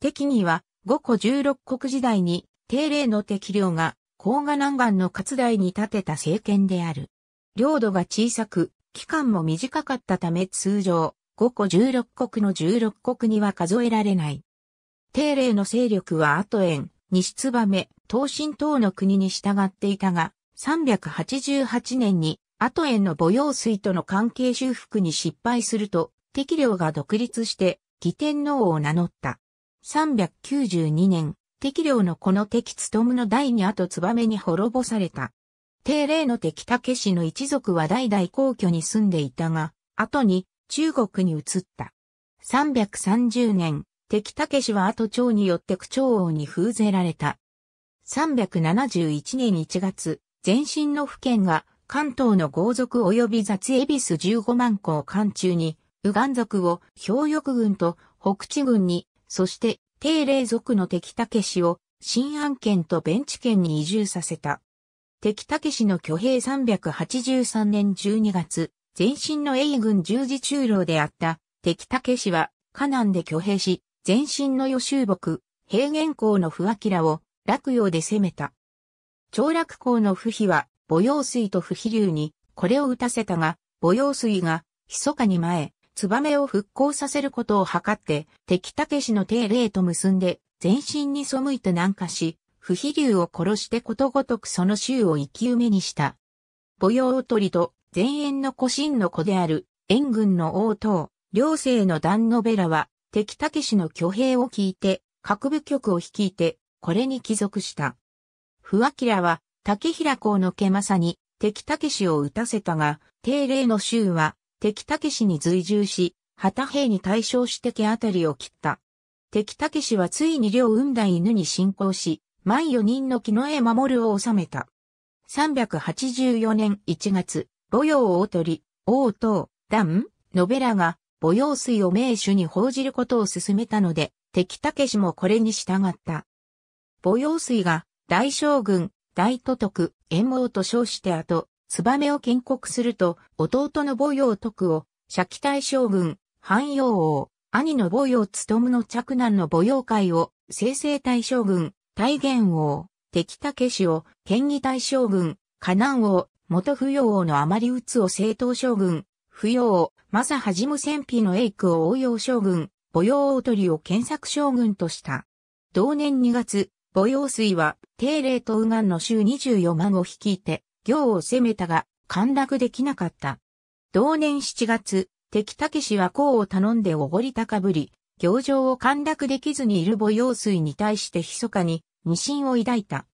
敵には、五個十六国時代に、定例の適量が、甲賀南岸の活代に建てた政権である。領土が小さく、期間も短かったため通常、五個十六国の十六国には数えられない。定例の勢力は後縁、西燕、東進等の国に従っていたが、388年に、後縁の母用水との関係修復に失敗すると、適量が独立して、義天皇を名乗った。392年、敵領のこの敵務の第二後燕に滅ぼされた。定例の敵武氏の一族は代々皇居に住んでいたが、後に中国に移った。330年、敵武氏は後長によって区長王に封ぜられた。371年1月、前身の府県が関東の豪族及び雑恵比寿15万戸を関中に、右岸族を兵翼軍と北地軍にそして、定例族の敵武氏を、新安県と弁治県に移住させた。敵武氏の挙兵383年12月、前身の英軍十字中郎であった敵武氏は、河南で挙兵し、前身の予習木、平原港の不明を、洛陽で攻めた。長楽港の不比は、母用水と不比流に、これを打たせたが、母用水が、密かに前、燕を復興させることを図って、敵武氏の定例と結んで、全身に背いて南下し、不比竜を殺してことごとくその衆を生き埋めにした。母用りと前縁の古神の子である、援軍の王党、両生の段のベラは、敵武氏の挙兵を聞いて、各部局を率いて、これに帰属した。不明は、竹平公の家さに、敵武氏を撃たせたが、定例の衆は、敵武氏に随従し、旗兵に対象して手当たりを切った。敵武氏はついに両雲台犬に侵攻し、万余人の木の絵守るを治めた。384年1月、母用を取り、王党、段、ノベラが、母用水を名手に報じることを進めたので、敵武氏もこれに従った。母用水が、大将軍、大都督、炎王と称して後、メを建国すると、弟の母陽徳を、釈期大将軍、汎用王、兄の母陽務の嫡男の母陽会を、正々大将軍、大元王、敵武氏を、県議大将軍、河南王、元不要王の余り打つを正当将軍、不要王、正はじむ戦費の栄句を応用将軍、母陽王取りを検索将軍とした。同年2月、母陽水は、定例と岸の州24万を率いて、行を攻めたが、陥落できなかった。同年7月、敵武氏は功を頼んでおごり高ぶり、行場を陥落できずにいる母用水に対して密かに、二心を抱いた。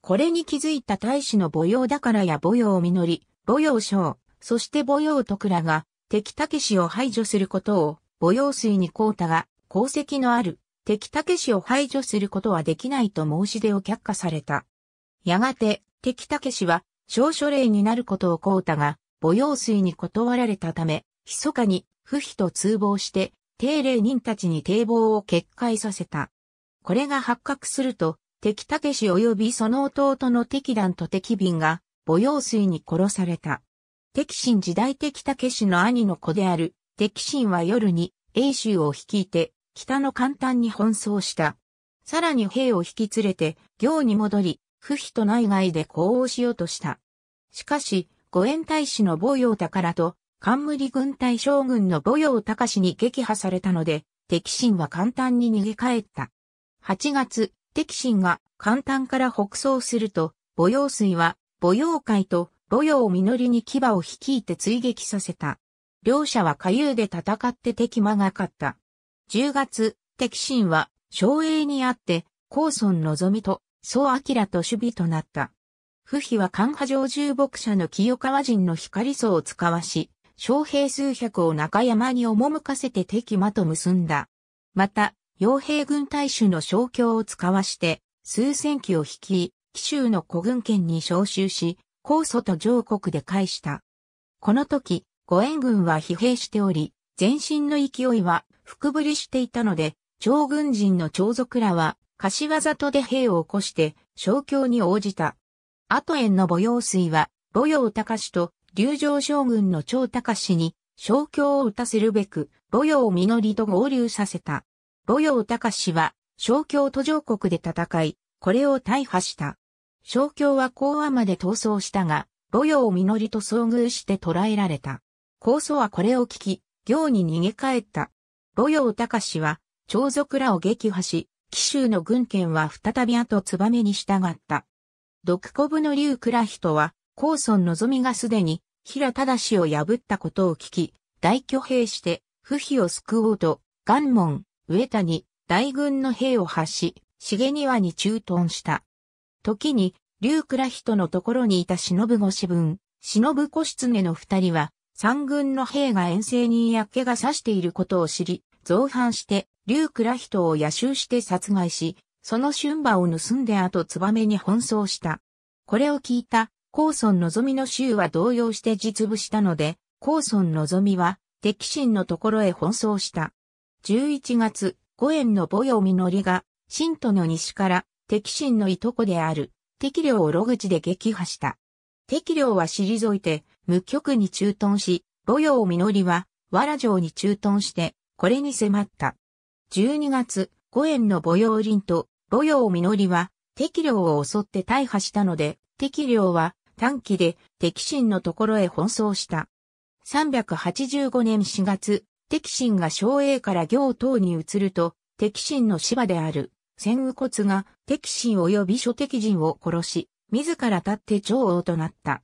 これに気づいた大使の母用だからや母用実り、母用将、そして母用徳らが、敵武氏を排除することを、母用水に交うたが、功績のある、敵武氏を排除することはできないと申し出を却下された。やがて、敵武氏は、少書令になることをこうたが、母用水に断られたため、密かに不比と通報して、定例人たちに堤防を決壊させた。これが発覚すると、敵武氏及びその弟の敵団と敵便が、母用水に殺された。敵心時代敵武氏の兄の子である、敵心は夜に、英州を率いて、北の簡単に奔走した。さらに兵を引き連れて、行に戻り、不比と内外で呼応しようとした。しかし、五円大使の母陽宝と、冠軍隊将軍の母陽隆に撃破されたので、敵心は簡単に逃げ帰った。8月、敵心が簡単から北走すると、母陽水は母陽会と母陽実りに牙を率いて追撃させた。両者は下遊で戦って敵間がかった。10月、敵心は、昭栄にあって、高村望みと総明と守備となった。不比は関波上重牧者の清川人の光層を使わし、将兵数百を中山に赴かせて敵間と結んだ。また、傭兵軍大衆の将教を使わして、数千機を引き、紀州の古軍圏に召集し、高祖と上国で返した。この時、五援軍は疲弊しており、前身の勢いは、福ぶりしていたので、長軍人の長族らは、柏里で兵を起こして、勝共に応じた。後縁の母用水は、母容隆と龍城将軍の長隆に、勝共を打たせるべく、母容実と合流させた。母容隆は、勝共途上国で戦い、これを大破した。勝共は講和まで逃走したが、母容実と遭遇して捕らえられた。高祖はこれを聞き、行に逃げ帰った。母容隆は、趙族らを撃破し、紀州の軍権は再び後つばめに従った。独孤部の竜倉人は、高村望がすでに、平忠を破ったことを聞き、大挙兵して、不費を救おうと、元門、上谷、大軍の兵を発し、重庭に駐屯した。時に、竜倉人のところにいた忍ご子分、忍子狐の二人は、三軍の兵が遠征にや怪がさしていることを知り、造反して、竜倉人を野襲して殺害し、その春馬を盗んで後ツバメに奔走した。これを聞いた、高村望みの衆は動揺して実部したので、高村望みは、敵心のところへ奔走した。11月、五円の母よみのりが、信徒の西から、敵心のいとこである、敵領を路口で撃破した。敵領は退いて、無局に駐屯し、母よみのりは、わら城に駐屯して、これに迫った。12月、五円の母用林と母用実りは適量を襲って大破したので、適量は短期で敵心のところへ奔走した。385年4月、敵心が昭栄から行等に移ると、敵心の芝である、千羽骨が敵心及び諸敵人を殺し、自ら立って長王となった。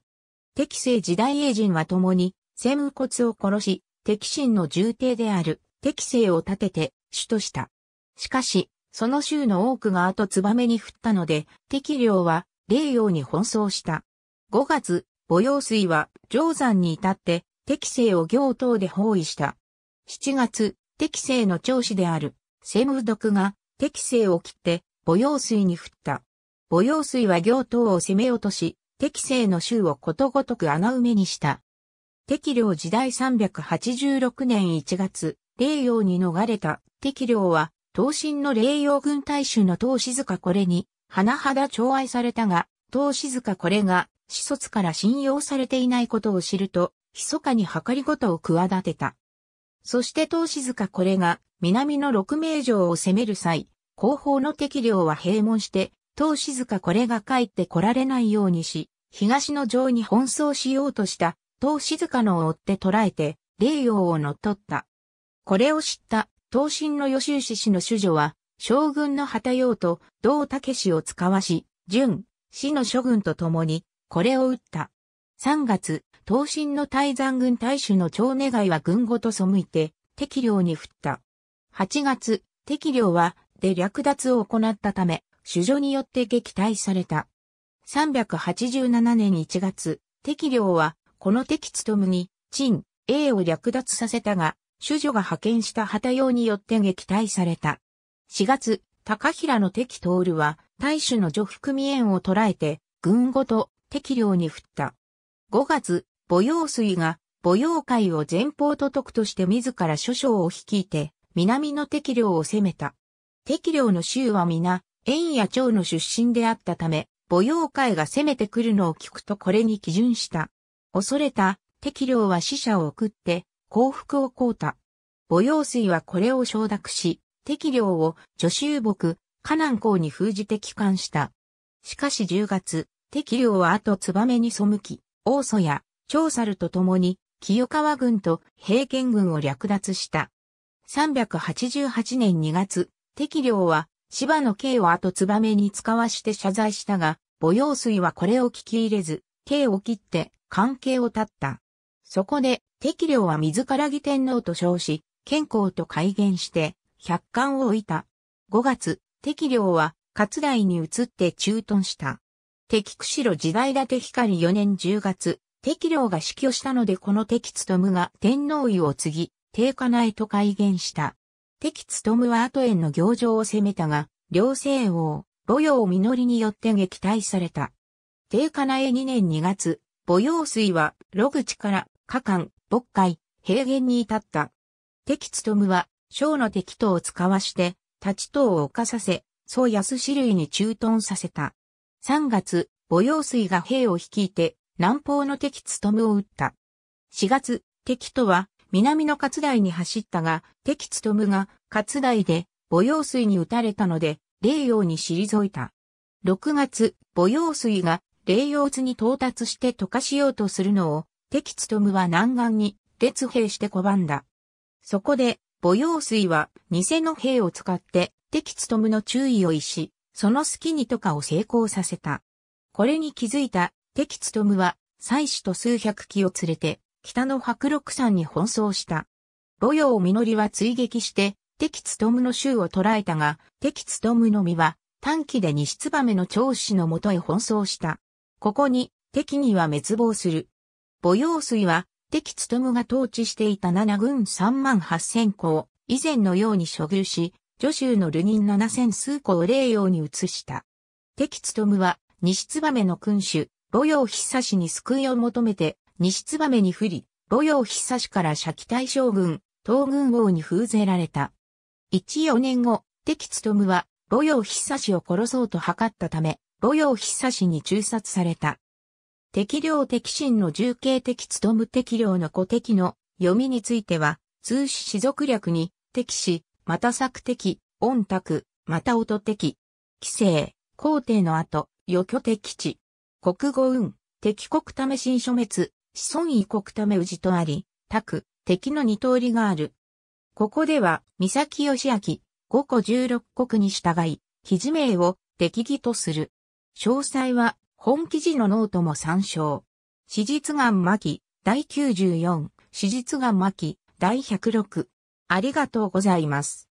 敵政時代英人は共に、千羽骨を殺し、敵心の重帝である、適性を立てて主とした。しかし、その州の多くが後燕に降ったので、適量は霊陽に奔走した。5月、母用水は定山に至って適性を行等で包囲した。7月、適性の長子である、セムクが適性を切って母用水に降った。母用水は行等を攻め落とし、適性の州をことごとく穴埋めにした。適量時代386年1月、霊陽に逃れた、適量は、東進の霊陽軍大衆の東静かこれに、花肌寵愛されたが、東静かこれが、始卒から信用されていないことを知ると、密かに計りごとを企てた。そして東静かこれが、南の六名城を攻める際、後方の適量は閉門して、東静かこれが帰って来られないようにし、東の城に奔走しようとした、東静かのを追って捕らえて、霊陽を乗っ取った。これを知った、東進の吉義氏の主女は、将軍の旗用と、道武氏を使わし、純死の諸軍と共に、これを撃った。3月、東進の大山軍大主の長願いは軍ごと背いて、適量に振った。8月、適量は、で略奪を行ったため、主女によって撃退された。387年1月、適量は、この敵つとむに、陳、A を略奪させたが、主女が派遣した旗用によって撃退された。4月、高平の敵徹は、大主の女含み縁を捕らえて、軍ごと敵領に振った。5月、母用水が、母用会を前方と得として自ら諸将を率いて、南の敵領を攻めた。敵領の州は皆、縁や町の出身であったため、母用会が攻めてくるのを聞くとこれに基準した。恐れた、敵領は死者を送って、幸福をこうた。母用水はこれを承諾し、適量を女州木、河南港に封じて帰還した。しかし10月、適量は後ツバメに背き、王祖や長猿と共に、清川軍と平県軍を略奪した。388年2月、適量は芝の刑を後ツバメに使わして謝罪したが、母用水はこれを聞き入れず、刑を切って関係を断った。そこで、適量は自ら義天皇と称し、健康と改元して、百官を置いた。5月、適量は、勝代に移って駐屯した。敵釧路時代立て光4年10月、適量が死去したのでこの敵つが天皇位を継ぎ、定家内と改元した。敵つは後園の行状を攻めたが、両政王、母用実りによって撃退された。定家内2年2月、母陽水は、炉口から、下官、渤海、平原に至った。敵つとむは、小の敵とを使わして、立ち刀を犯させ、総安氏類に駐屯させた。3月、母用水が兵を率いて、南方の敵つとむを撃った。4月、敵とは、南の勝台に走ったが、敵つとむが、勝台で、母用水に撃たれたので、霊陽に退いた。6月、母用水が、霊陽津に到達して溶かしようとするのを、敵地トムは南岸に列兵して拒んだ。そこで、母用水は偽の兵を使って敵地トムの注意を意し、その隙にとかを成功させた。これに気づいた敵地トムは、妻子と数百機を連れて、北の白六山に奔走した。母用実は追撃して、敵ツトムの衆を捕らえたが、敵ツトムの身は短期で西ツバメの長子のもとへ奔走した。ここに敵には滅亡する。母用水は、敵務が統治していた七軍三万八千0戸を以前のように処遇し、助州の流人七千数戸を霊用に移した。敵務は、西燕の君主、母用久氏に救いを求めて、西燕に不利、母用久氏から社期大将軍、東軍王に封ぜられた。一四年後、敵務は、母用久氏を殺そうと図ったため、母用久氏に中殺された。適量適心の重形的務む適量の古敵の読みについては、通詞士族略に、敵し、また作敵、音卓、また音敵。規制、皇帝の後、余居敵地。国語運、敵国ため新書滅、子孫異国ため氏とあり、卓、敵の二通りがある。ここでは、三崎義明、五個十六国に従い、記事名を敵義とする。詳細は、本記事のノートも参照。史実眼巻、第94、史実眼巻、第106。ありがとうございます。